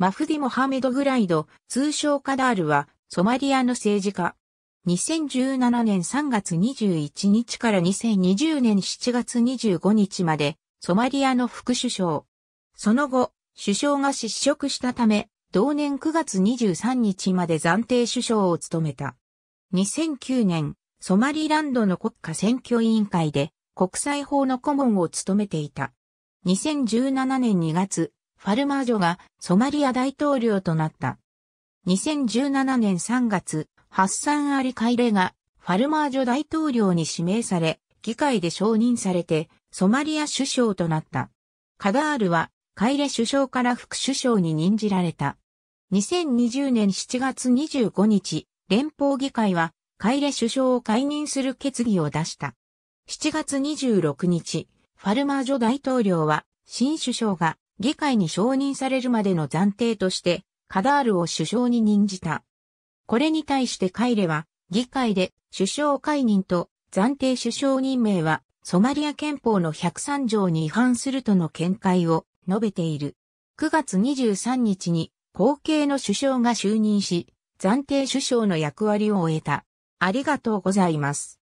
マフディ・モハメド・グライド、通称カダールは、ソマリアの政治家。2017年3月21日から2020年7月25日まで、ソマリアの副首相。その後、首相が失職したため、同年9月23日まで暫定首相を務めた。2009年、ソマリランドの国家選挙委員会で、国際法の顧問を務めていた。2017年2月、ファルマージョがソマリア大統領となった。2017年3月、ハッサン・アリ・カイレがファルマージョ大統領に指名され、議会で承認されて、ソマリア首相となった。カダールは、カイレ首相から副首相に任じられた。2020年7月25日、連邦議会は、カイレ首相を解任する決議を出した。7月26日、ファルマージョ大統領は、新首相が議会に承認されるまでの暫定として、カダールを首相に任じた。これに対してカイレは、議会で首相解任と暫定首相任命は、ソマリア憲法の103条に違反するとの見解を述べている。9月23日に後継の首相が就任し、暫定首相の役割を終えた。ありがとうございます。